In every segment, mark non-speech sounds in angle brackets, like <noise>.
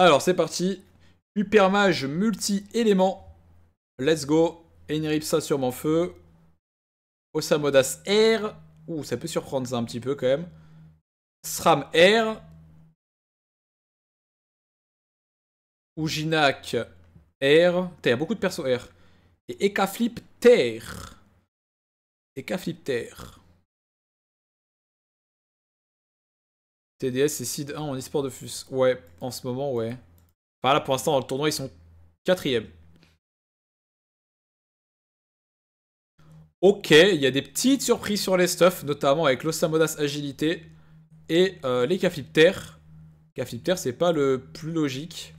Alors c'est parti. Hypermage multi éléments Let's go. sur mon feu. Osamodas R. Ouh, ça peut surprendre ça un petit peu quand même. SRAM R. Uginak R. a beaucoup de persos R. Et Ekaflip Terre. Ekaflip Terre. TDS et Seed 1 en e de FUS. Ouais, en ce moment, ouais. Enfin là, pour l'instant, dans le tournoi, ils sont quatrième. Ok, il y a des petites surprises sur les stuffs, notamment avec l'Osamodas Agilité et euh, les Cafipter. Cafipter, c'est pas le plus logique.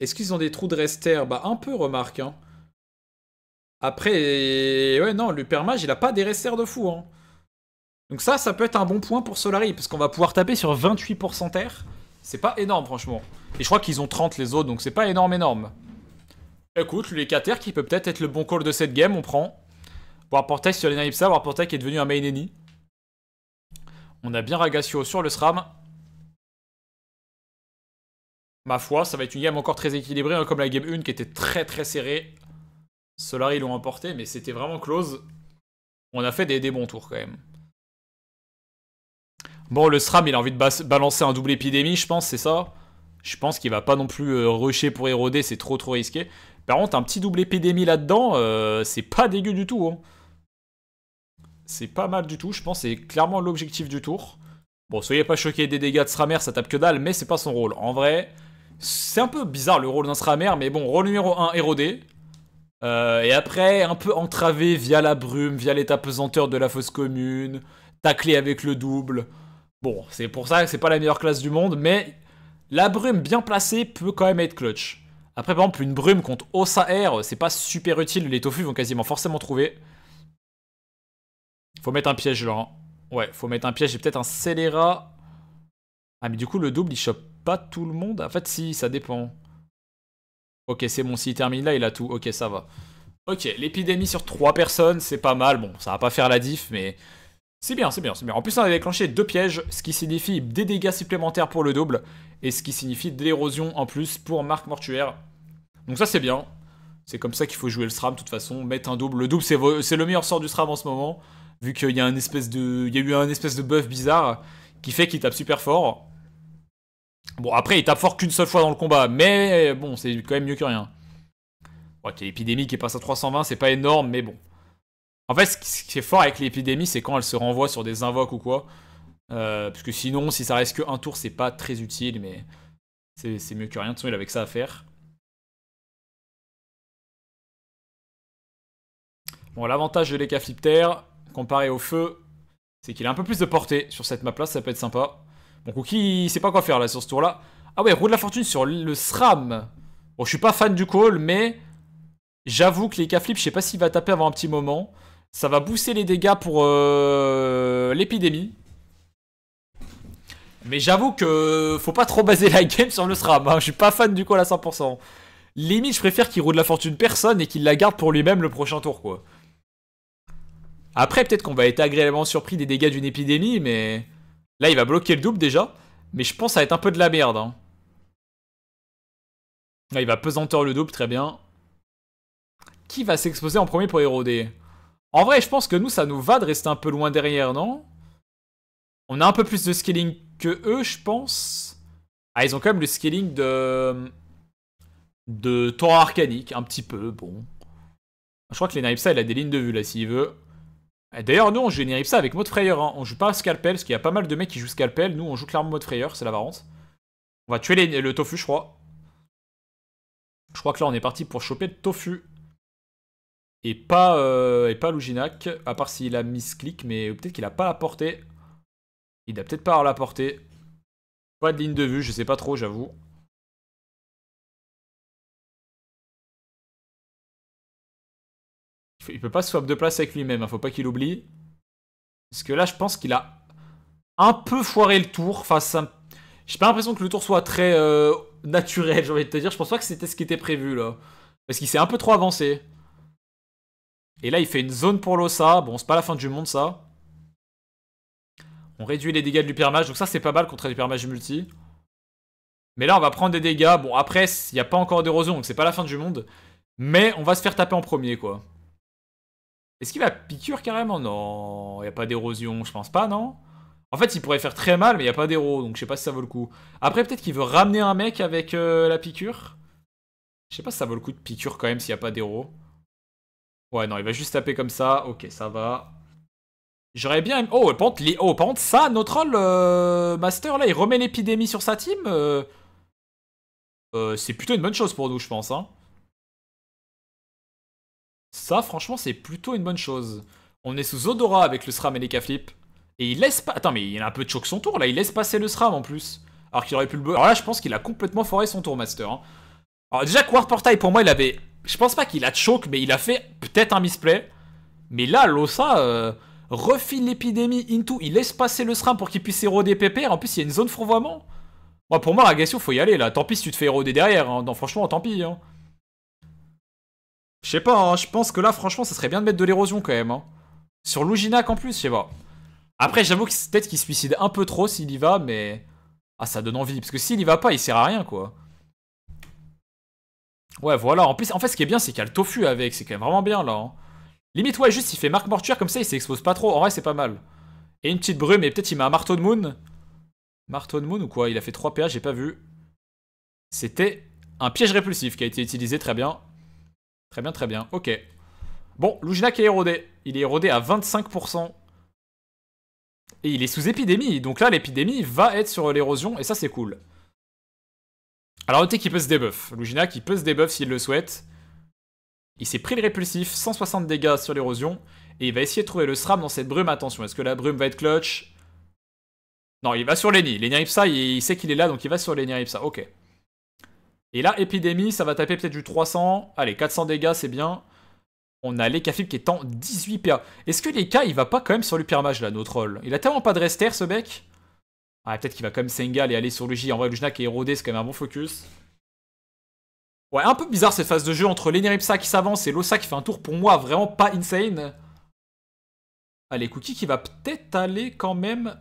Est-ce qu'ils ont des trous de rester Bah, un peu, remarque. Hein. Après, ouais, non, le Permage, il a pas des resters de fou. Hein. Donc ça, ça peut être un bon point pour Solari, parce qu'on va pouvoir taper sur 28% terre. C'est pas énorme, franchement. Et je crois qu'ils ont 30 les autres, donc c'est pas énorme, énorme. Écoute, le qui peut peut-être être le bon call de cette game, on prend. Warportek sur les voir Warportek qui est devenu un main enemy. On a bien Ragacio sur le SRAM. Ma foi, ça va être une game encore très équilibrée, hein, comme la game 1 qui était très très serrée. Solari l'ont emporté, mais c'était vraiment close. On a fait des, des bons tours quand même. Bon, le SRAM, il a envie de balancer un double épidémie, je pense, c'est ça Je pense qu'il va pas non plus euh, rusher pour éroder, c'est trop trop risqué. Par contre, un petit double épidémie là-dedans, euh, c'est pas dégueu du tout. Hein. C'est pas mal du tout, je pense, c'est clairement l'objectif du tour. Bon, soyez pas choqués des dégâts de Sramer, ça tape que dalle, mais c'est pas son rôle. En vrai, c'est un peu bizarre le rôle d'un Sramer, mais bon, rôle numéro 1, éroder euh, et après, un peu entravé via la brume, via l'état pesanteur de la fosse commune, Tacler avec le double. Bon, c'est pour ça que c'est pas la meilleure classe du monde, mais la brume bien placée peut quand même être clutch. Après, par exemple, une brume contre Osa Air, c'est pas super utile, les Tofus vont quasiment forcément trouver. Faut mettre un piège genre. Hein. Ouais, faut mettre un piège et peut-être un scélérat. Ah, mais du coup, le double, il chope pas tout le monde En fait, si, ça dépend. Ok, c'est bon, s'il termine là, il a tout. Ok, ça va. Ok, l'épidémie sur 3 personnes, c'est pas mal. Bon, ça va pas faire la diff, mais c'est bien, c'est bien, c'est bien. En plus, on a déclenché deux pièges, ce qui signifie des dégâts supplémentaires pour le double, et ce qui signifie de l'érosion en plus pour Marc Mortuaire. Donc ça, c'est bien. C'est comme ça qu'il faut jouer le SRAM, de toute façon. Mettre un double. Le double, c'est le meilleur sort du SRAM en ce moment, vu qu'il y, a une espèce de... Il eu un espèce de buff bizarre qui fait qu'il tape super fort. Bon, après, il tape fort qu'une seule fois dans le combat, mais bon, c'est quand même mieux que rien. Ouais, t'es l'épidémie qui passe à 320, c'est pas énorme, mais bon. En fait, ce qui est fort avec l'épidémie, c'est quand elle se renvoie sur des invoques ou quoi. Euh, parce que sinon, si ça reste qu'un tour, c'est pas très utile, mais c'est mieux que rien. De toute façon, il avait que ça à faire. Bon, l'avantage de l'Ecaflipter, comparé au feu, c'est qu'il a un peu plus de portée sur cette map-là, ça peut être sympa. Bon, Cookie, il sait pas quoi faire là sur ce tour-là. Ah ouais, roue de la fortune sur le SRAM. Bon, je suis pas fan du call, mais j'avoue que l'Ecaflip, je sais pas s'il va taper avant un petit moment. Ça va booster les dégâts pour euh, l'épidémie. Mais j'avoue que faut pas trop baser la game sur le SRAM. Hein. Je suis pas fan du coup à 100%. Limite, je préfère qu'il roule la fortune personne et qu'il la garde pour lui-même le prochain tour, Après, peut-être qu'on va être agréablement surpris des dégâts d'une épidémie, mais... Là, il va bloquer le double, déjà. Mais je pense que ça va être un peu de la merde, hein. Là, il va pesanteur le double, très bien. Qui va s'exposer en premier pour éroder en vrai, je pense que nous, ça nous va de rester un peu loin derrière, non On a un peu plus de scaling que eux, je pense. Ah, ils ont quand même le scaling de... De torrent arcanique, un petit peu, bon. Je crois que les ça, il a des lignes de vue, là, s'il veut. D'ailleurs, nous, on joue ça avec mode frayeur. Hein. On joue pas Scalpel, parce qu'il y a pas mal de mecs qui jouent Scalpel. Nous, on joue clairement mode frayeur, c'est la variante. On va tuer les... le tofu, je crois. Je crois que là, on est parti pour choper le tofu et pas, euh, et pas Luginac, à part s'il a mis clic, mais peut-être qu'il a pas la portée. Il a peut-être pas la portée. Pas de ligne de vue, je sais pas trop, j'avoue. Il peut pas swap de place avec lui-même, ne hein, faut pas qu'il oublie. Parce que là, je pense qu'il a un peu foiré le tour. face j'ai pas l'impression que le tour soit très euh, naturel, <laughs> j'ai envie de te dire. Je pense pas que c'était ce qui était prévu, là. Parce qu'il s'est un peu trop avancé. Et là, il fait une zone pour ça, Bon, c'est pas la fin du monde, ça. On réduit les dégâts de l'hypermage. Donc ça, c'est pas mal contre l'hypermage multi. Mais là, on va prendre des dégâts. Bon, après, il n'y a pas encore d'érosion, donc c'est pas la fin du monde. Mais on va se faire taper en premier, quoi. Est-ce qu'il va piqûre carrément Non, il n'y a pas d'érosion, je pense pas, non En fait, il pourrait faire très mal, mais il n'y a pas d'héros, donc je sais pas si ça vaut le coup. Après, peut-être qu'il veut ramener un mec avec euh, la piqûre. Je sais pas si ça vaut le coup de piqûre quand même s'il n'y a pas d'héros. Ouais, non, il va juste taper comme ça. Ok, ça va. J'aurais bien... Oh, par contre, oh, ça, notre rôle euh, master, là, il remet l'épidémie sur sa team. Euh, euh, c'est plutôt une bonne chose pour nous, je pense. Hein. Ça, franchement, c'est plutôt une bonne chose. On est sous Odora avec le SRAM et les k Et il laisse pas... Attends, mais il a un peu de choc son tour, là. Il laisse passer le SRAM, en plus. Alors qu'il aurait pu le... Alors là, je pense qu'il a complètement foré son tour, Master. Hein. Alors déjà, quartz Portail, pour moi, il avait je pense pas qu'il a choke, mais il a fait peut-être un misplay. Mais là, Losa euh, refile l'épidémie into, il laisse passer le SRAM pour qu'il puisse éroder Pépère. En plus, il y a une zone fourvoiement. Moi, pour moi, Ragassio, faut y aller là. Tant pis si tu te fais éroder derrière. Hein. Non, franchement, tant pis. Hein. Je sais pas, hein. je pense que là, franchement, ça serait bien de mettre de l'érosion quand même. Sur Luginac en plus, je sais pas. Après, j'avoue que peut-être qu'il suicide un peu trop s'il y va, mais. Ah, ça donne envie. Parce que s'il y va pas, il sert à rien, quoi. Ouais, voilà. En plus, en fait, ce qui est bien, c'est qu'il y a le tofu avec. C'est quand même vraiment bien, là. Hein. Limite, ouais, juste, il fait marque mortuaire comme ça, il s'expose pas trop. En vrai, c'est pas mal. Et une petite brume, et peut-être il met un marteau de moon. Marteau de moon ou quoi Il a fait 3 PA, j'ai pas vu. C'était un piège répulsif qui a été utilisé, très bien. Très bien, très bien. Ok. Bon, qui est érodé. Il est érodé à 25%. Et il est sous épidémie. Donc là, l'épidémie va être sur l'érosion, et ça, c'est cool. Alors notez qu'il peut se debuff, Lugina qui peut se debuff s'il le souhaite. Il s'est pris le répulsif, 160 dégâts sur l'érosion. Et il va essayer de trouver le SRAM dans cette brume. Attention, est-ce que la brume va être clutch Non, il va sur Lenny. Lenny ça, il sait qu'il est là, donc il va sur Lenny ça. Ok. Et là, épidémie, ça va taper peut-être du 300. Allez, 400 dégâts, c'est bien. On a l'Ekafib qui est en 18 PA. Est-ce que l'Eka, il va pas quand même sur l'Upermage là, notre rôle, Il a tellement pas de rester, ce mec ah, peut-être qu'il va quand même Sengal et aller sur le J En vrai, qui est érodé, c'est quand même un bon focus. Ouais, un peu bizarre cette phase de jeu entre Ripsa qui s'avance et l'Osa qui fait un tour pour moi vraiment pas insane. Allez, ah, Cookie qui va peut-être aller quand même...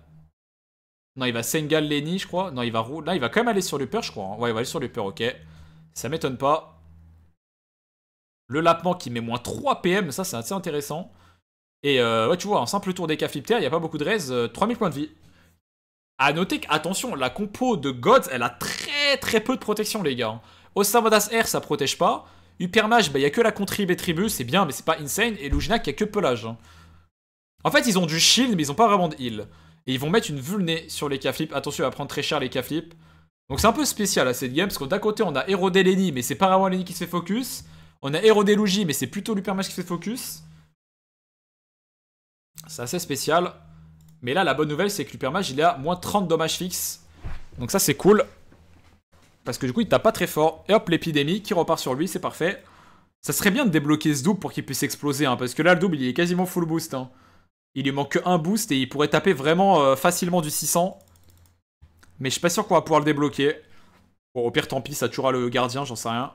Non, il va Sengal Lenny, je crois. Non, il va Là, il va quand même aller sur Looper, je crois. Hein. Ouais, il va aller sur le ok. Ça m'étonne pas. Le lapement qui met moins 3 PM, ça c'est assez intéressant. Et euh, ouais, tu vois, un simple tour des Cafipter, il n'y a pas beaucoup de raise, 3000 euh, points de vie. À noter qu'attention, la compo de Gods, elle a très très peu de protection, les gars. Hein. Savadas Air, ça protège pas. Hypermage, il bah, n'y a que la contrib et tribu, c'est bien, mais c'est pas insane. Et Lugina il a que pelage. Hein. En fait, ils ont du shield, mais ils ont pas vraiment de heal. Et ils vont mettre une vulnée sur les K-Flip. Attention, va prendre très cher les K-Flip. Donc c'est un peu spécial à cette game, parce que d'un côté, on a érodé Lenny, mais c'est pas vraiment Lenny qui se fait focus. On a érodé mais c'est plutôt l'Hypermage qui se fait focus. C'est assez spécial. Mais là, la bonne nouvelle, c'est que l'upermage il a à moins 30 dommages fixes. Donc ça, c'est cool. Parce que du coup, il tape pas très fort. Et hop, l'épidémie qui repart sur lui, c'est parfait. Ça serait bien de débloquer ce double pour qu'il puisse exploser, hein, parce que là, le double, il est quasiment full boost. Hein. Il lui manque un boost et il pourrait taper vraiment euh, facilement du 600. Mais je suis pas sûr qu'on va pouvoir le débloquer. Bon, au pire, tant pis, ça tuera le gardien, j'en sais rien.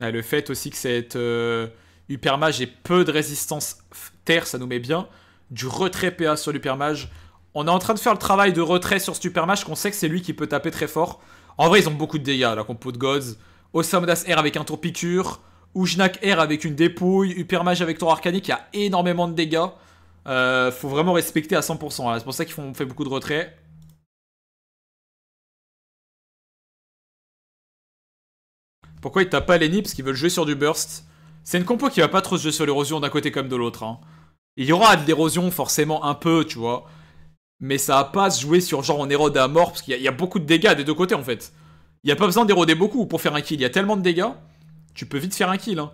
Ah, le fait aussi que cette... Euh, Upermage et peu de résistance terre, ça nous met bien. Du retrait PA sur l'Upermage. On est en train de faire le travail de retrait sur cet Upermage qu'on sait que c'est lui qui peut taper très fort. En vrai, ils ont beaucoup de dégâts, la compo de Gods. Osamodas R avec un tour piqûre. Ujnak R avec une dépouille. Upermage avec tour arcanique. Il y a énormément de dégâts. Euh, faut vraiment respecter à 100%. Hein. C'est pour ça qu'ils font fait beaucoup de retrait. Pourquoi ils tapent pas les Parce qu'ils veulent jouer sur du burst. C'est une compo qui va pas trop se jouer sur l'érosion d'un côté comme de l'autre. Hein. Il y aura de l'érosion forcément un peu, tu vois. Mais ça va pas se jouer sur genre on érode à mort, parce qu'il y, a beaucoup de dégâts des deux côtés en fait. Il y a pas besoin d'éroder beaucoup pour faire un kill, il y a tellement de dégâts, tu peux vite faire un kill. Hein.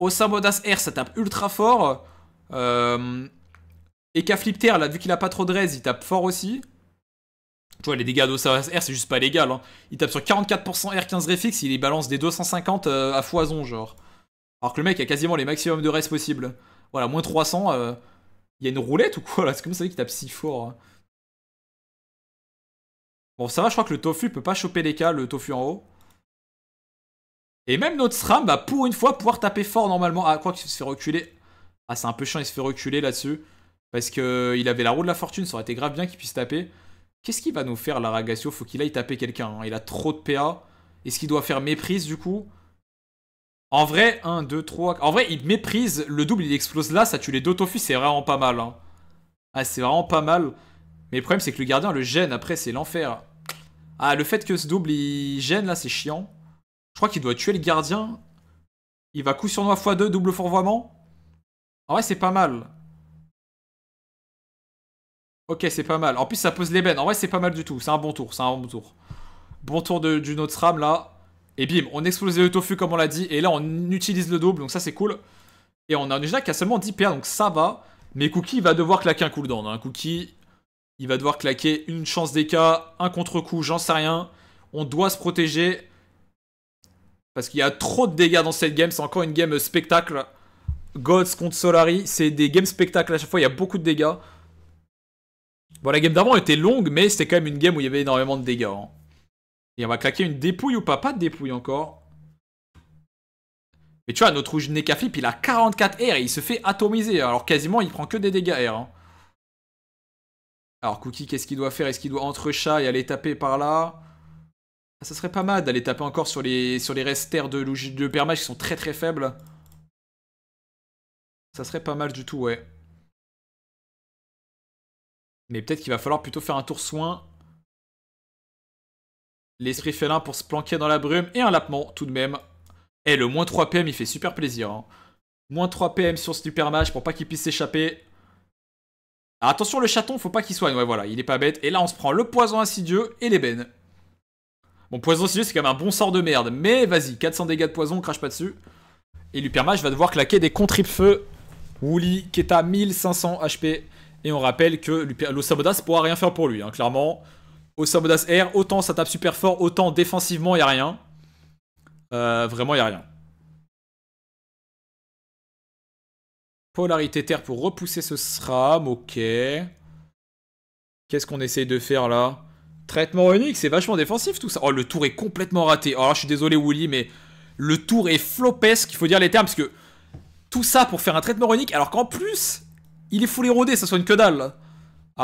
Osamodas R, ça tape ultra fort. Euh... Et là, vu qu'il a pas trop de raise, il tape fort aussi. Tu vois, les dégâts d'Osamodas R, c'est juste pas légal. Hein. Il tape sur 44% R15 Refix, il balance des 250 euh, à foison, genre. Alors que le mec a quasiment les maximums de reste possibles. Voilà, moins 300, euh, il y a une roulette ou quoi C'est comme ça qu'il tape si fort. Hein. Bon, ça va, je crois que le tofu peut pas choper les cas, le tofu en haut. Et même notre SRAM va pour une fois pouvoir taper fort normalement. Ah, quoi qu'il se fait reculer. Ah, c'est un peu chiant, il se fait reculer là-dessus. Parce qu'il euh, avait la roue de la fortune, ça aurait été grave bien qu'il puisse taper. Qu'est-ce qu'il va nous faire, la Ragacio Faut qu'il aille taper quelqu'un. Hein. Il a trop de PA. Est-ce qu'il doit faire méprise du coup en vrai, 1, 2, 3... En vrai, il méprise le double, il explose là, ça tue les deux Tofu, c'est vraiment pas mal. Hein. Ah, c'est vraiment pas mal. Mais le problème, c'est que le gardien le gêne, après, c'est l'enfer. Ah, le fait que ce double, il gêne, là, c'est chiant. Je crois qu'il doit tuer le gardien. Il va coup sur noix x2, double fourvoiement. En vrai, c'est pas mal. Ok, c'est pas mal. En plus, ça pose l'ébène. En vrai, c'est pas mal du tout. C'est un bon tour, c'est un bon tour. Bon tour de, du notre ram là. Et bim, on explose le tofu comme on l'a dit. Et là, on utilise le double, donc ça c'est cool. Et on a un qui a seulement 10 PA, donc ça va. Mais Cookie va devoir claquer un cooldown. un hein. Cookie, il va devoir claquer une chance des un contre-coup, j'en sais rien. On doit se protéger. Parce qu'il y a trop de dégâts dans cette game. C'est encore une game spectacle. Gods contre Solari, c'est des games spectacles à chaque fois. Il y a beaucoup de dégâts. Bon, la game d'avant était longue, mais c'était quand même une game où il y avait énormément de dégâts. Hein. Et on va claquer une dépouille ou pas Pas de dépouille encore. Mais tu vois, notre rouge Nekaflip, il a 44 R et il se fait atomiser. Alors quasiment, il prend que des dégâts R. Hein. Alors Cookie, qu'est-ce qu'il doit faire Est-ce qu'il doit entre chat et aller taper par là ah, ça serait pas mal d'aller taper encore sur les, sur les de, de permage qui sont très très faibles. Ça serait pas mal du tout, ouais. Mais peut-être qu'il va falloir plutôt faire un tour soin L'esprit félin pour se planquer dans la brume et un lapement tout de même. Et eh, le moins 3 PM, il fait super plaisir. Hein. Moins 3 PM sur ce super pour pas qu'il puisse s'échapper. Ah, attention, le chaton, faut pas qu'il soigne. Ouais, voilà, il est pas bête. Et là, on se prend le poison insidieux et l'ébène. Bon, poison insidieux, c'est quand même un bon sort de merde. Mais vas-y, 400 dégâts de poison, on crache pas dessus. Et lupermage va devoir claquer des contripes feu. Wooly, qui est à 1500 HP. Et on rappelle que ne pourra rien faire pour lui, hein, clairement au Sabodas Air, autant ça tape super fort, autant défensivement, il a rien. Euh, vraiment, il n'y a rien. Polarité terre pour repousser ce SRAM, ok. Qu'est-ce qu'on essaye de faire là Traitement unique, c'est vachement défensif tout ça. Oh, le tour est complètement raté. Alors, oh, je suis désolé, Woolly mais le tour est flopesque, il faut dire les termes, parce que tout ça pour faire un traitement unique, alors qu'en plus, il est full érodé, ça une que dalle.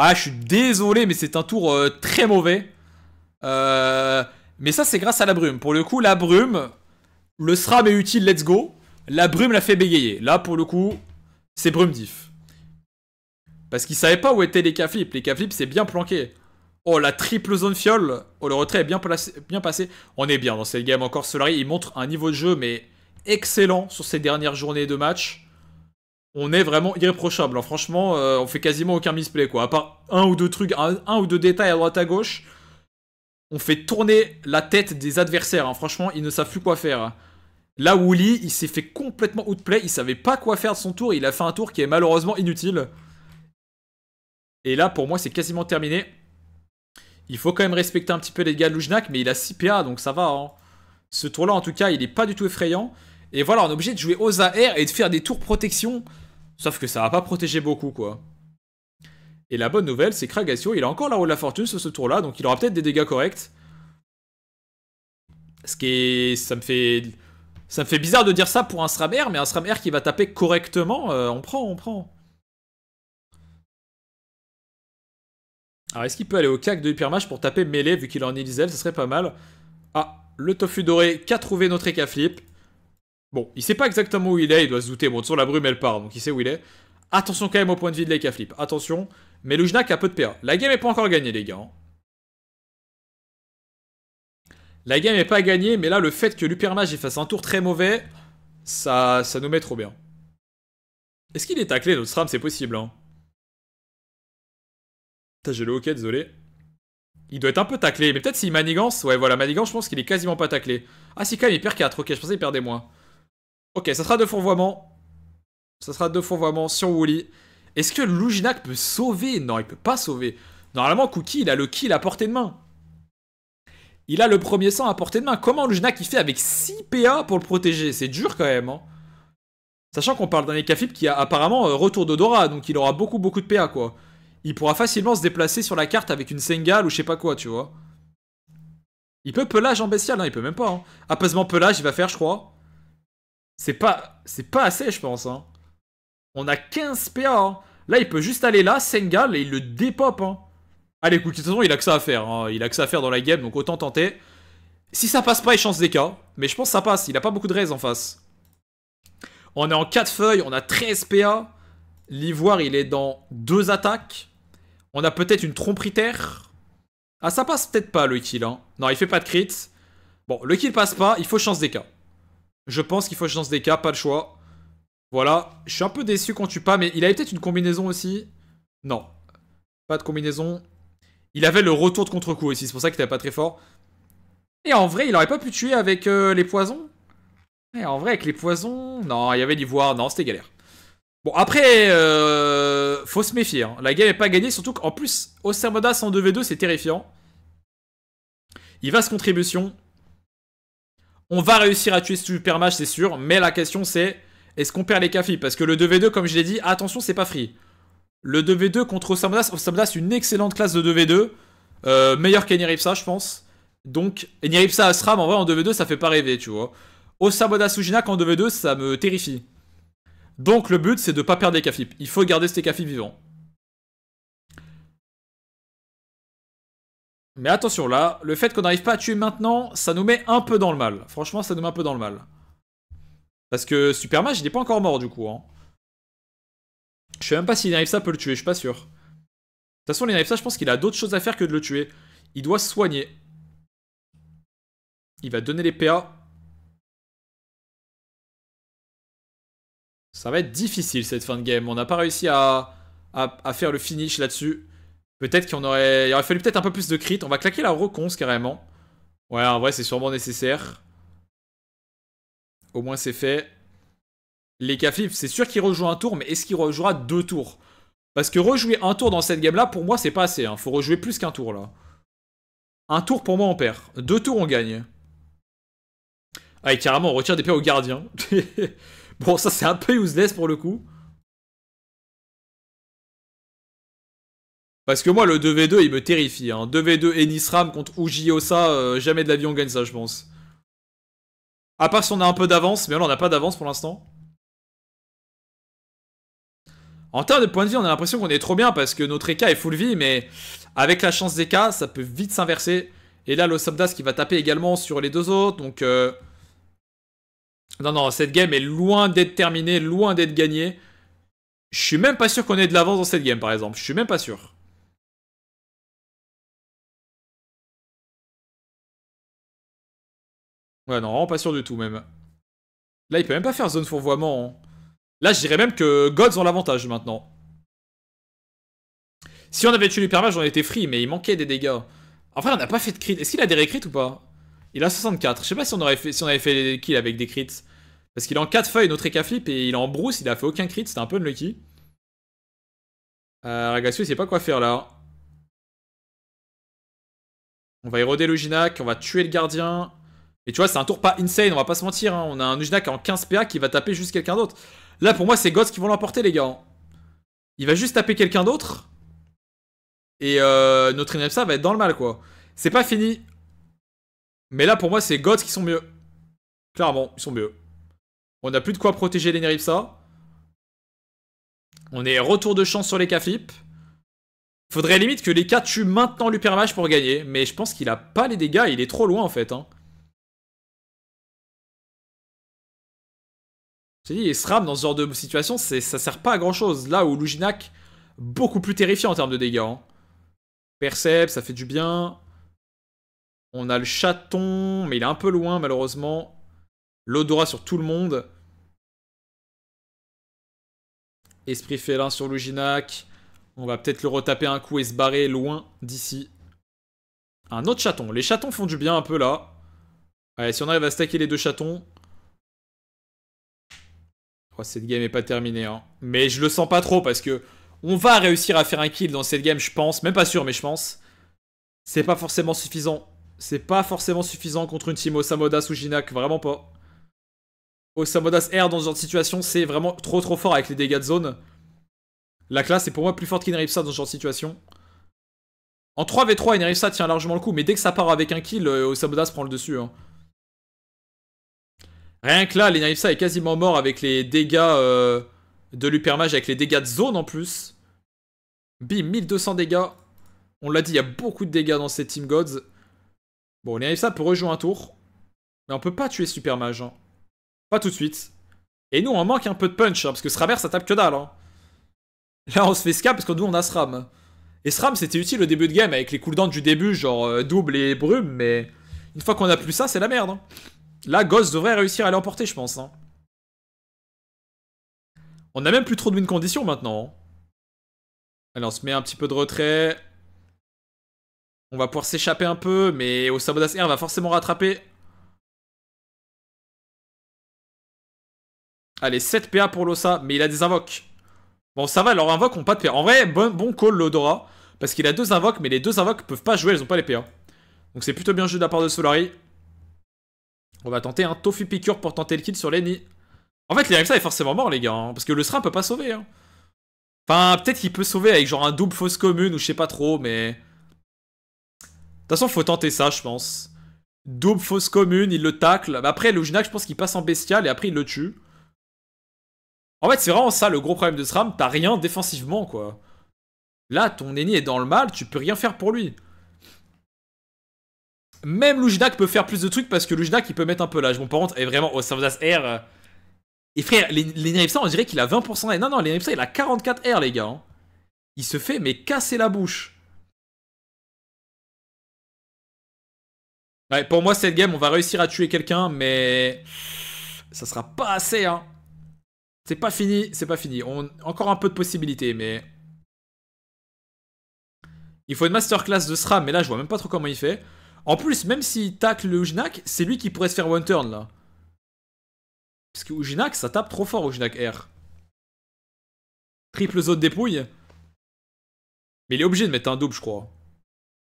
Ah, je suis désolé, mais c'est un tour euh, très mauvais. Euh, mais ça, c'est grâce à la brume. Pour le coup, la brume, le SRAM est utile, let's go. La brume l'a fait bégayer. Là, pour le coup, c'est brume diff. Parce qu'il savait pas où étaient les K-flips. Les k c'est bien planqué. Oh, la triple zone fiole. Oh, le retrait est bien, bien passé. On est bien dans cette game encore. Solari, il montre un niveau de jeu, mais excellent sur ces dernières journées de match on est vraiment irréprochable. Hein. Franchement, euh, on fait quasiment aucun misplay, quoi. À part un ou deux trucs, un, ou deux détails à droite à gauche, on fait tourner la tête des adversaires. Hein. Franchement, ils ne savent plus quoi faire. Hein. Là, Wooly, il s'est fait complètement outplay. Il savait pas quoi faire de son tour. Il a fait un tour qui est malheureusement inutile. Et là, pour moi, c'est quasiment terminé. Il faut quand même respecter un petit peu les gars de Lujnak, mais il a 6 PA, donc ça va. Ce tour-là, en tout cas, il n'est pas du tout effrayant. Et voilà, on est obligé de jouer aux AR et de faire des tours protection. Sauf que ça va pas protéger beaucoup, quoi. Et la bonne nouvelle, c'est que il a encore la roue de la fortune sur ce tour-là, donc il aura peut-être des dégâts corrects. Ce qui est... Ça me fait... Ça me fait bizarre de dire ça pour un SRAM mais un SRAM qui va taper correctement, euh, on prend, on prend. Alors est-ce qu'il peut aller au cac de Hypermash pour taper mêlée vu qu'il est en ce serait pas mal. Ah, le tofu doré qu'a trouvé notre écaflip. Bon, il sait pas exactement où il est, il doit se douter. Bon, de la brume, elle part, donc il sait où il est. Attention quand même au point de vue de Lekaflip. Flip, attention. Mais le a peu de PA. La game est pas encore gagnée, les gars. Hein. La game est pas gagnée, mais là, le fait que l'Upermage fasse un tour très mauvais, ça, ça nous met trop bien. Est-ce qu'il est taclé, notre SRAM C'est possible, hein. Putain, j'ai le hockey, désolé. Il doit être un peu taclé, mais peut-être s'il manigance... Ouais, voilà, manigance, je pense qu'il est quasiment pas taclé. Ah si, quand même, il perd 4, ok, je pensais qu'il perdait moins. Ok, ça sera deux fourvoiement Ça sera deux fourvoiement sur Wooly. Est-ce que Lujnac peut sauver Non, il peut pas sauver. Normalement, Cookie, il a le kill à portée de main. Il a le premier sang à portée de main. Comment Lujinak il fait avec 6 PA pour le protéger C'est dur quand même. Hein. Sachant qu'on parle d'un écafip qui a apparemment euh, retour d'Odora donc il aura beaucoup beaucoup de PA quoi. Il pourra facilement se déplacer sur la carte avec une Sengal ou je sais pas quoi, tu vois. Il peut pelage en bestial, non, hein, il peut même pas. Hein. Apaisement pelage, il va faire, je crois. C'est pas, c'est pas assez, je pense. Hein. On a 15 PA. Hein. Là, il peut juste aller là, Sengal, et il le dépop. Hein. Allez, écoute De toute façon, il a que ça à faire. Hein. Il a que ça à faire dans la game, donc autant tenter. Si ça passe pas, il chance des cas. Mais je pense que ça passe. Il a pas beaucoup de raise en face. On est en 4 feuilles. On a 13 PA. L'ivoire, il est dans 2 attaques. On a peut-être une tromperie terre. Ah, ça passe peut-être pas, le kill. Non, il fait pas de crit. Bon, le kill passe pas. Il faut chance des cas. Je pense qu'il faut que je lance des cas, pas le choix. Voilà, je suis un peu déçu quand tue pas, mais il avait peut-être une combinaison aussi. Non, pas de combinaison. Il avait le retour de contre-coup aussi, c'est pour ça qu'il était pas très fort. Et en vrai, il aurait pas pu tuer avec euh, les poisons Et eh, en vrai, avec les poisons... Non, il y avait l'ivoire, non, c'était galère. Bon, après, euh, faut se méfier. Hein. La game n'est pas gagnée, surtout qu'en plus, Ostermodas en 2v2, c'est terrifiant. Il va se contribution. On va réussir à tuer ce super match, c'est sûr. Mais la question, c'est est-ce qu'on perd les cafés Parce que le 2v2, comme je l'ai dit, attention, c'est pas free. Le 2v2 contre Osamoda c'est une excellente classe de 2v2. Euh, meilleur qu'Eniripsa, je pense. Donc, Eniripsa Asram, en vrai, en 2v2, ça fait pas rêver, tu vois. Osamoda Sujinak en 2v2, ça me terrifie. Donc, le but, c'est de pas perdre les cafés. Il faut garder ces cafés vivants. Mais attention là, le fait qu'on n'arrive pas à tuer maintenant, ça nous met un peu dans le mal. Franchement, ça nous met un peu dans le mal. Parce que Supermage, il n'est pas encore mort du coup. Je hein. Je sais même pas si ça peut le tuer, je suis pas sûr. De toute façon, ça je pense qu'il a d'autres choses à faire que de le tuer. Il doit se soigner. Il va donner les PA. Ça va être difficile cette fin de game. On n'a pas réussi à, à faire le finish là-dessus. Peut-être qu'il aurait... Il aurait fallu peut-être un peu plus de crit. On va claquer la reconce carrément. Ouais, en vrai, c'est sûrement nécessaire. Au moins, c'est fait. Les Cafif, c'est sûr qu'il rejoue un tour, mais est-ce qu'il rejouera deux tours Parce que rejouer un tour dans cette game-là, pour moi, c'est pas assez. Hein. Faut rejouer plus qu'un tour, là. Un tour, pour moi, on perd. Deux tours, on gagne. Ah, et carrément, on retire des paires au gardiens. <laughs> bon, ça, c'est un peu useless pour le coup. Parce que moi, le 2v2, il me terrifie. 2v2 hein. Nisram contre Ujiosa, euh, jamais de la vie on gagne ça, je pense. À part si on a un peu d'avance, mais là, on n'a pas d'avance pour l'instant. En termes de points de vie, on a l'impression qu'on est trop bien parce que notre EK est full vie, mais avec la chance cas, ça peut vite s'inverser. Et là, le Subdas qui va taper également sur les deux autres, donc... Euh, non, non, cette game est loin d'être terminée, loin d'être gagnée. Je suis même pas sûr qu'on ait de l'avance dans cette game, par exemple. Je suis même pas sûr. Ouais, non, vraiment pas sûr du tout, même. Là, il peut même pas faire zone fourvoiement. Hein. Là, je dirais même que Gods ont l'avantage, maintenant. Si on avait tué l'hypermage, on était free, mais il manquait des dégâts. En fait on n'a pas fait de crit. Est-ce qu'il a des récrits ou pas Il a 64. Je sais pas si on, aurait fait, si on avait fait des kills avec des crits. Parce qu'il est en 4 feuilles, notre éca et il est en brousse, il a fait aucun crit, c'était un peu de lucky. Euh, Ragasso, il sait pas quoi faire là. On va éroder le Ginac, on va tuer le gardien. Et tu vois, c'est un tour pas insane, on va pas se mentir. Hein. On a un est en 15 PA qui va taper juste quelqu'un d'autre. Là, pour moi, c'est Gods qui vont l'emporter, les gars. Hein. Il va juste taper quelqu'un d'autre. Et euh, notre Inepsa va être dans le mal, quoi. C'est pas fini. Mais là, pour moi, c'est Gods qui sont mieux. Clairement, ils sont mieux. On n'a plus de quoi protéger les Neripsa. On est retour de chance sur les k Faudrait limite que les K tuent maintenant l'Upermage pour gagner. Mais je pense qu'il a pas les dégâts, il est trop loin en fait. Hein. et SRAM dans ce genre de situation, ça sert pas à grand chose. Là où Luginac, beaucoup plus terrifiant en termes de dégâts. Hein. Percep, ça fait du bien. On a le chaton, mais il est un peu loin malheureusement. L'odorat sur tout le monde. Esprit félin sur Luginac. On va peut-être le retaper un coup et se barrer loin d'ici. Un autre chaton. Les chatons font du bien un peu là. Allez, si on arrive à stacker les deux chatons, Oh, cette game est pas terminée, hein. Mais je le sens pas trop parce que on va réussir à faire un kill dans cette game, je pense. Même pas sûr, mais je pense. C'est pas forcément suffisant. C'est pas forcément suffisant contre une team Osamodas ou Jinak, vraiment pas. Osamodas R dans ce genre de situation, c'est vraiment trop trop fort avec les dégâts de zone. La classe est pour moi plus forte qu'Inripsa dans ce genre de situation. En 3v3, Inripsa tient largement le coup, mais dès que ça part avec un kill, euh, Osamodas prend le dessus. Hein. Rien que là, ça est quasiment mort avec les dégâts euh, de l'Upermage, avec les dégâts de zone en plus. Bim, 1200 dégâts. On l'a dit, il y a beaucoup de dégâts dans ces Team Gods. Bon, ça peut rejouer un tour. Mais on peut pas tuer Supermage. Hein. Pas tout de suite. Et nous, on manque un peu de punch, hein, parce que Sraver, ça tape que dalle. Hein. Là, on se fait scap parce que nous, on a SRAM. Et SRAM, c'était utile au début de game, avec les cooldowns du début, genre euh, double et brume, mais une fois qu'on a plus ça, c'est la merde. Là, Ghost devrait réussir à l'emporter, je pense. Hein. On n'a même plus trop de win condition maintenant. Hein. Allez, on se met un petit peu de retrait. On va pouvoir s'échapper un peu, mais au Sabodas R on va forcément rattraper. Allez, 7 PA pour l'Osa, mais il a des invoques. Bon, ça va, leurs invoques n'ont pas de PA. En vrai, bon, bon call l'Odora, parce qu'il a deux invoques, mais les deux invoques peuvent pas jouer, elles ont pas les PA. Donc c'est plutôt bien joué de la part de Solari. On va tenter un tofu piqûre pour tenter le kill sur Lenny. En fait, l'Irexa est forcément mort, les gars, hein, parce que le Sram peut pas sauver. Hein. Enfin, peut-être qu'il peut sauver avec genre un double fausse commune ou je sais pas trop, mais... De toute façon, faut tenter ça, je pense. Double fausse commune, il le tacle. Après, après, Jinak, je pense qu'il passe en bestial et après, il le tue. En fait, c'est vraiment ça le gros problème de SRAM. T'as rien défensivement, quoi. Là, ton ennemi est dans le mal, tu peux rien faire pour lui. Même Lujdak peut faire plus de trucs parce que Lujdak il peut mettre un peu l'âge. Bon, par contre, est vraiment au South R euh. Et frère, ça on dirait qu'il a 20% R. Non, non, ça il a 44 R, les gars. Hein. Il se fait, mais casser la bouche. Ouais, pour moi, cette game, on va réussir à tuer quelqu'un, mais... Ça sera pas assez, hein. C'est pas fini, c'est pas fini. On... Encore un peu de possibilités, mais... Il faut une masterclass de SRAM, mais là, je vois même pas trop comment il fait. En plus, même s'il tacle le Ujinak, c'est lui qui pourrait se faire one turn là. Parce que Ujinak, ça tape trop fort, Ujinak R. Triple zone dépouille. Mais il est obligé de mettre un double, je crois.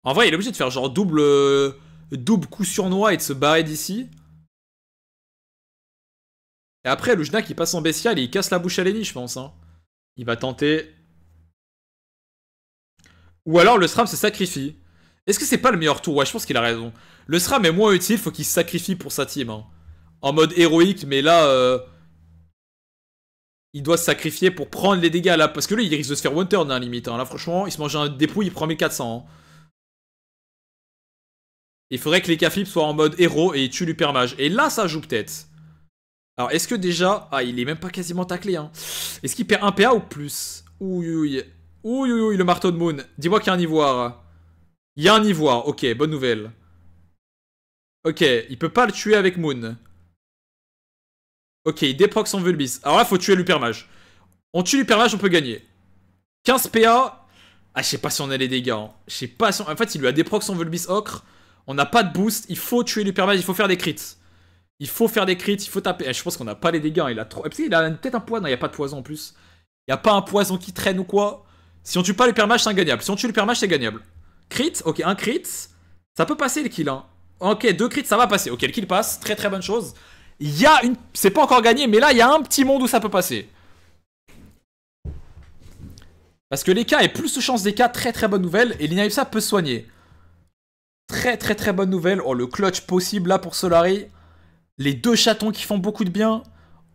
En vrai, il est obligé de faire genre double, euh, double coup sur noix et de se barrer d'ici. Et après, Lujnak, il passe en bestial et il casse la bouche à l'ennemi, je pense. Hein. Il va tenter. Ou alors le SRAM se sacrifie. Est-ce que c'est pas le meilleur tour Ouais, je pense qu'il a raison. Le SRAM est moins utile, faut qu'il se sacrifie pour sa team. Hein. En mode héroïque, mais là... Euh, il doit se sacrifier pour prendre les dégâts là. Parce que lui, il risque de se faire one turn, la hein, limite. Hein. Là, franchement, il se mange un dépouille, il prend 1400. Il faudrait que les Caflips soient en mode héros et il tue l'Upermage. Et là, ça joue peut-être. Alors, est-ce que déjà... Ah, il est même pas quasiment taclé. Hein. Est-ce qu'il perd un PA ou plus Ouh, oui, le marteau de Moon. Dis-moi qu'il y a un ivoire. Il y a un ivoire. Ok, bonne nouvelle. Ok, il peut pas le tuer avec Moon. Ok, il déproc son Vulbis. Alors là, faut tuer l'Upermage. On tue l'Upermage, on peut gagner. 15 PA. Ah, je sais pas si on a les dégâts. Hein. sais pas si En fait, il lui a déproc son Vulbis Ocre. On n'a pas de boost. Il faut tuer l'Upermage, il faut faire des crits. Il faut faire des crits, il faut taper. Eh, je pense qu'on n'a pas les dégâts. Hein. Il a trop... Eh, il a peut-être un poison. Non, il n'y a pas de poison en plus. Il n'y a pas un poison qui traîne ou quoi. Si on tue pas l'Upermage, c'est ingagnable. Si on tue l'Upermage, c'est gagnable. Crit, ok, un crit. Ça peut passer le kill. Hein. Ok, deux crits, ça va passer. Ok, le kill passe. Très très bonne chose. Il y a une. C'est pas encore gagné, mais là, il y a un petit monde où ça peut passer. Parce que les cas et plus de chance des cas, très très bonne nouvelle. Et ça peut soigner. Très très très bonne nouvelle. Oh, le clutch possible là pour Solari. Les deux chatons qui font beaucoup de bien.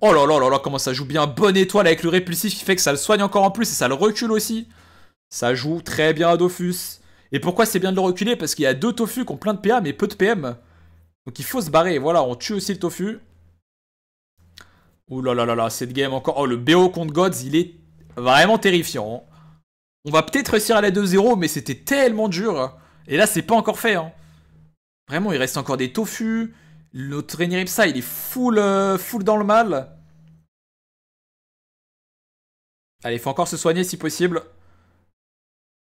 Oh là là là là, comment ça joue bien. Bonne étoile avec le répulsif qui fait que ça le soigne encore en plus et ça le recule aussi. Ça joue très bien à Dofus. Et pourquoi c'est bien de le reculer Parce qu'il y a deux tofu qui ont plein de PA mais peu de PM. Donc il faut se barrer. Voilà, on tue aussi le tofu. Ouh là là là là, cette game encore. Oh, le BO contre Gods, il est vraiment terrifiant. Hein. On va peut-être réussir à la 2-0, mais c'était tellement dur. Hein. Et là, c'est pas encore fait. Hein. Vraiment, il reste encore des tofu. Notre Ripsa, il est full, euh, full dans le mal. Allez, il faut encore se soigner si possible.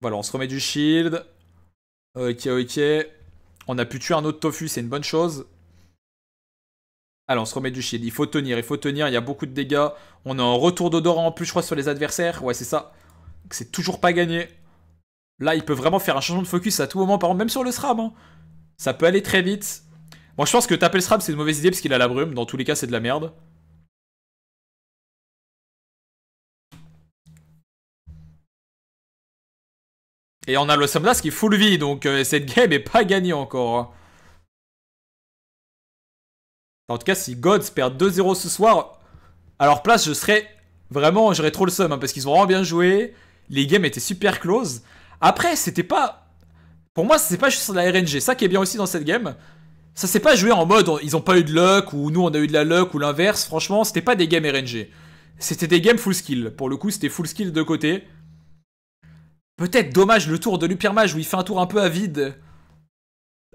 Voilà, on se remet du shield. Euh, ok, ok. On a pu tuer un autre tofu, c'est une bonne chose. Allez, on se remet du shield. Il faut tenir, il faut tenir. Il y a beaucoup de dégâts. On a un retour d'odorant en plus, je crois, sur les adversaires. Ouais, c'est ça. C'est toujours pas gagné. Là, il peut vraiment faire un changement de focus à tout moment, par exemple, même sur le SRAM. Hein. Ça peut aller très vite. Moi, bon, je pense que taper le SRAM, c'est une mauvaise idée parce qu'il a la brume. Dans tous les cas, c'est de la merde. Et on a le Samlas qui est full vie, donc euh, cette game est pas gagnée encore. Hein. En tout cas, si Gods perd 2-0 ce soir, à leur place, je serais vraiment, j'aurais trop le seum, hein, parce qu'ils ont vraiment bien joué. Les games étaient super close. Après, c'était pas. Pour moi, c'est pas juste la RNG. Ça qui est bien aussi dans cette game, ça c'est pas joué en mode ils ont pas eu de luck, ou nous on a eu de la luck, ou l'inverse. Franchement, c'était pas des games RNG. C'était des games full skill. Pour le coup, c'était full skill de côté. Peut-être, dommage, le tour de l'Upirmage où il fait un tour un peu à vide.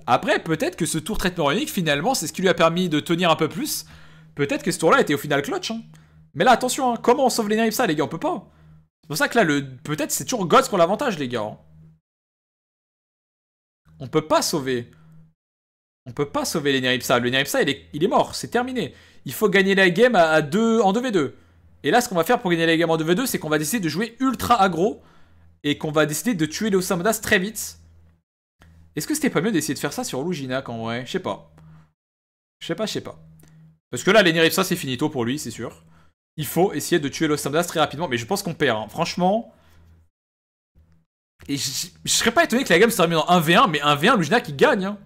Après, peut-être que ce tour traitement unique, finalement, c'est ce qui lui a permis de tenir un peu plus. Peut-être que ce tour-là était au final clutch. Hein. Mais là, attention, hein, comment on sauve les ça, les gars On peut pas. C'est pour ça que là, le... peut-être c'est toujours Gods pour l'avantage, les gars. Hein. On peut pas sauver. On peut pas sauver les Neripsa. Le Neripsa, il est, mort, c'est terminé. Il faut gagner la game à, deux... en 2v2. Et là, ce qu'on va faire pour gagner la game en 2v2, c'est qu'on va décider de jouer ultra aggro et qu'on va décider de tuer le très vite. Est-ce que c'était pas mieux d'essayer de faire ça sur Luginac en vrai Je sais pas. Je sais pas, je sais pas. Parce que là, ça c'est finito pour lui, c'est sûr. Il faut essayer de tuer Samadas très rapidement, mais je pense qu'on perd. Hein. Franchement. Et je serais pas étonné que la game se termine en 1v1, mais 1v1, Luginac, qui gagne. Hein.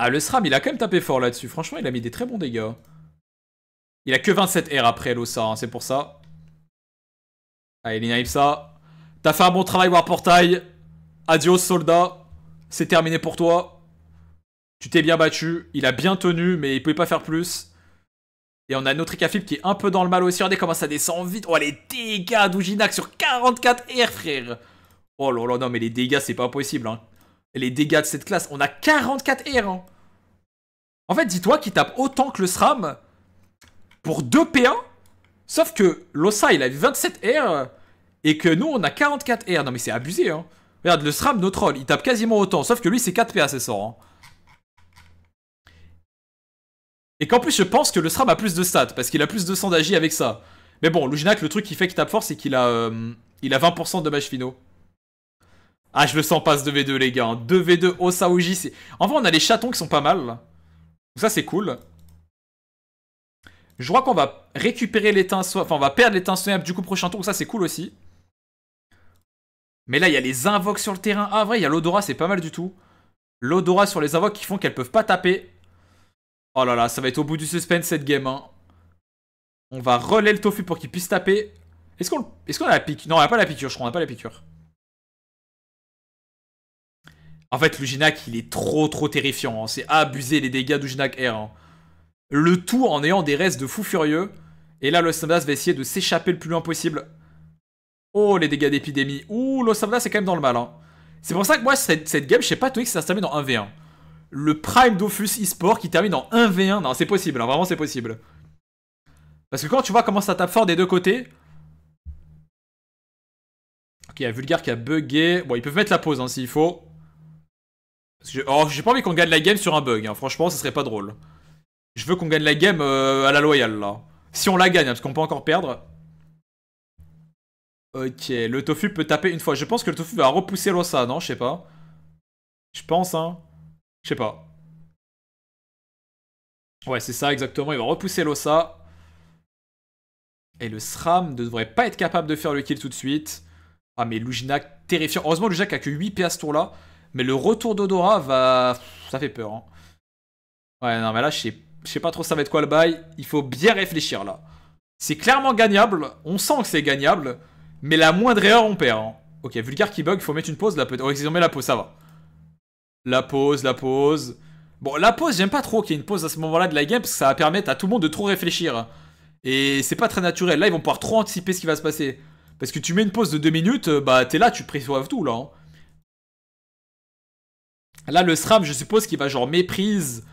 Ah, le SRAM, il a quand même tapé fort là-dessus. Franchement, il a mis des très bons dégâts. Il a que 27 R après l'Osa, hein, c'est pour ça. Allez, les ça. T'as fait un bon travail, War Portail. Adios, soldat. C'est terminé pour toi. Tu t'es bien battu. Il a bien tenu, mais il pouvait pas faire plus. Et on a notre Icafib qui est un peu dans le mal aussi. Regardez comment ça descend vite. Oh, les dégâts d'Ujinak sur 44 R, frère. Oh là là, non, mais les dégâts, c'est pas possible. Hein. Les dégâts de cette classe, on a 44 R. Hein. En fait, dis-toi qu'il tape autant que le SRAM pour 2 P1 Sauf que l'Osa, il a 27 R et que nous, on a 44 R. Non, mais c'est abusé, hein. Regarde, le SRAM, notre troll, il tape quasiment autant. Sauf que lui, c'est 4 PA, ses sorts. Hein. Et qu'en plus, je pense que le SRAM a plus de stats parce qu'il a plus de 100 d'agi avec ça. Mais bon, Luginac, le truc qui fait qu'il tape fort, c'est qu'il a, euh, il a 20% de damage finaux. Ah, je le sens pas ce 2v2, les gars. 2v2 hein. Osa c'est... En vrai, on a les chatons qui sont pas mal. Donc ça, c'est cool. Je crois qu'on va récupérer l'étincelle, enfin on va perdre l'étincelle du coup prochain tour, ça c'est cool aussi. Mais là, il y a les invoques sur le terrain. Ah, vrai, il y a l'odorat, c'est pas mal du tout. L'odorat sur les invoques qui font qu'elles peuvent pas taper. Oh là là, ça va être au bout du suspense cette game. Hein. On va relayer le tofu pour qu'il puisse taper. Est-ce qu'on est a la pique Non, on a pas la pique je crois, on a pas la piqûre. En fait, l'Uginak il est trop trop terrifiant. Hein. C'est abusé les dégâts d'Uginak R. Hein le tout en ayant des restes de fous furieux. Et là, Los Angeles va essayer de s'échapper le plus loin possible. Oh, les dégâts d'épidémie. Ouh, Los Angeles est quand même dans le mal. Hein. C'est pour ça que moi, cette, game, je sais pas, Tony, que ça se termine en 1v1. Le Prime Dofus eSport qui termine en 1v1. Non, c'est possible, hein, vraiment, c'est possible. Parce que quand tu vois comment ça tape fort des deux côtés. Ok, il y a Vulgar qui a bugué. Bon, ils peuvent mettre la pause hein, s'il faut. Oh, j'ai pas envie qu'on gagne la game sur un bug. Franchement, ce serait pas drôle. Je veux qu'on gagne la game euh, à la loyale, là. Si on la gagne, hein, parce qu'on peut encore perdre. Ok, le tofu peut taper une fois. Je pense que le tofu va repousser l'ossa, non Je sais pas. Je pense, hein. Je sais pas. Ouais, c'est ça, exactement. Il va repousser l'ossa. Et le SRAM ne devrait pas être capable de faire le kill tout de suite. Ah, mais Luginak, terrifiant. Heureusement, Lujinak a que 8 à ce tour-là. Mais le retour d'Odora va... Ça fait peur, hein. Ouais, non, mais là, je sais pas je sais pas trop ça va être quoi le bail. Il faut bien réfléchir là. C'est clairement gagnable. On sent que c'est gagnable. Mais la moindre erreur, on perd. Hein. Ok, vulgaire qui bug, faut mettre une pause. là peut-être Ok oh, si on met la pause, ça va. La pause, la pause. Bon, la pause, j'aime pas trop qu'il y ait une pause à ce moment-là de la game parce que ça va permettre à tout le monde de trop réfléchir. Et c'est pas très naturel. Là, ils vont pouvoir trop anticiper ce qui va se passer. Parce que tu mets une pause de 2 minutes, euh, bah t'es là, tu prévois tout là. Hein. Là, le SRAM, je suppose qu'il va genre méprise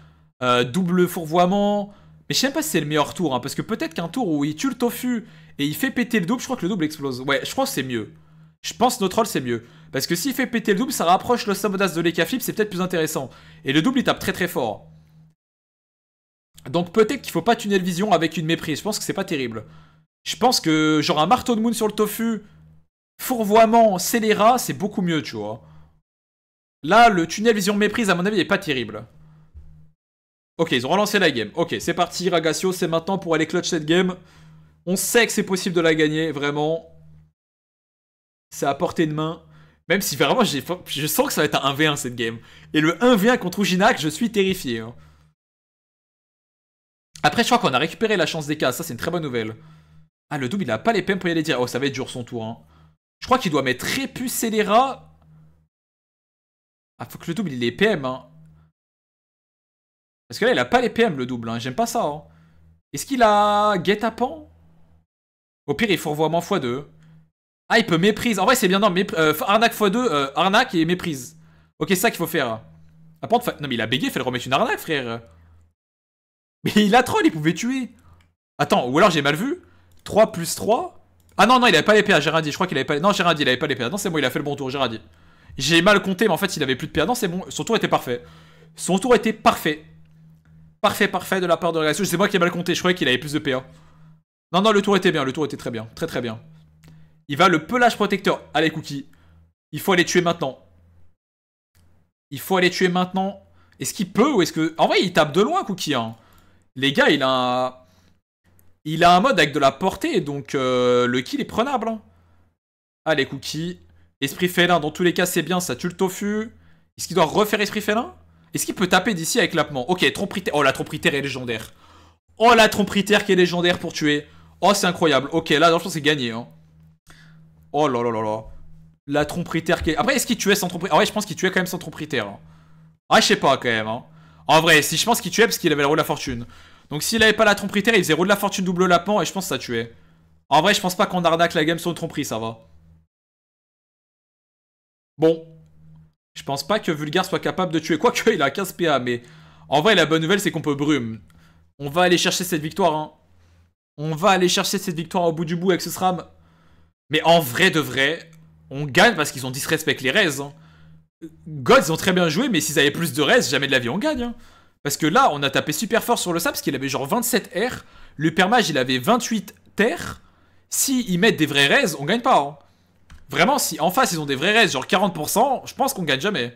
euh, double fourvoiement. Mais je sais pas si c'est le meilleur tour, hein, parce que peut-être qu'un tour où il tue le tofu et il fait péter le double, je crois que le double explose. Ouais, je crois que c'est mieux. Je pense notre rôle c'est mieux. Parce que s'il fait péter le double, ça rapproche le Samodas de l'Ekaflip, c'est peut-être plus intéressant. Et le double il tape très très fort. Donc peut-être qu'il faut pas tunnel vision avec une méprise, je pense que c'est pas terrible. Je pense que genre un marteau de moon sur le tofu, fourvoiement, scélérat, c'est beaucoup mieux, tu vois. Là, le tunnel vision méprise, à mon avis, il est pas terrible. Ok, ils ont relancé la game. Ok, c'est parti, Ragacio, c'est maintenant pour aller clutch cette game. On sait que c'est possible de la gagner, vraiment. C'est à portée de main. Même si vraiment, je sens que ça va être un 1v1 cette game. Et le 1v1 contre Ujinak, je suis terrifié. Hein. Après, je crois qu'on a récupéré la chance des cas. Ça, c'est une très bonne nouvelle. Ah, le double, il a pas les PM pour y aller dire. Oh, ça va être dur son tour. Hein. Je crois qu'il doit mettre Répu Scélérat. Ah, faut que le double, il ait les PM. Hein. Parce que là, il a pas les PM le double, hein. j'aime pas ça. Hein. Est-ce qu'il a guet-apens Au pire, il faut moins x2. Ah, il peut méprise. En vrai, c'est bien, non, euh, arnaque x2, euh, arnaque et méprise. Ok, c'est ça qu'il faut faire. Hein. non, mais il a bégué, il fallait remettre une arnaque, frère. Mais il a troll, il pouvait tuer. Attends, ou alors j'ai mal vu. 3 plus 3. Ah non, non, il avait pas les PA, j'ai rien dit. Je crois qu'il avait pas. Non, j'ai rien dit, il avait pas les PA. Non, c'est bon, il a fait le bon tour, j'ai J'ai mal compté, mais en fait, il avait plus de PA. Non, c'est bon, son tour était parfait. Son tour était parfait. Parfait, parfait de la part de la C'est moi qui ai mal compté, je croyais qu'il avait plus de PA. Non, non, le tour était bien, le tour était très bien. Très très bien. Il va le pelage protecteur. Allez, Cookie. Il faut aller tuer maintenant. Il faut aller tuer maintenant. Est-ce qu'il peut ou est-ce que... En vrai, il tape de loin, Cookie. Hein. Les gars, il a un... Il a un mode avec de la portée, donc euh, le kill est prenable. Hein. Allez, Cookie. Esprit félin, dans tous les cas, c'est bien, ça tue le tofu. Est-ce qu'il doit refaire esprit félin est-ce qu'il peut taper d'ici avec l'appement Ok, terre Oh, la terre est légendaire. Oh, la terre qui est légendaire pour tuer. Oh, c'est incroyable. Ok, là, je pense c'est gagné. Hein. Oh là là là là. La terre qui est... Après, est-ce qu'il tuait sans tromper. Ah ouais, je pense qu'il tuait quand même sans tromperie hein. Ah, je sais pas quand même. Hein. En vrai, si je pense qu'il tuait parce qu'il avait le roue de la fortune. Donc s'il avait pas la terre il faisait roue de la fortune double lapement et je pense que ça tuait. En vrai, je pense pas qu'on arnaque la game sans tromperie, ça va. Bon, je pense pas que Vulgar soit capable de tuer. Quoique, il a 15 PA, mais... En vrai, la bonne nouvelle, c'est qu'on peut brume. On va aller chercher cette victoire, hein. On va aller chercher cette victoire au bout du bout avec ce SRAM. Mais en vrai de vrai, on gagne parce qu'ils ont disrespect les res. Hein. God, ils ont très bien joué, mais s'ils avaient plus de res, jamais de la vie on gagne. Hein. Parce que là, on a tapé super fort sur le sable, parce qu'il avait genre 27 R. Le permage, il avait 28 terres. S'ils mettent des vrais res, on gagne pas. Hein. Vraiment, si en face ils ont des vrais raids genre 40%, je pense qu'on gagne jamais.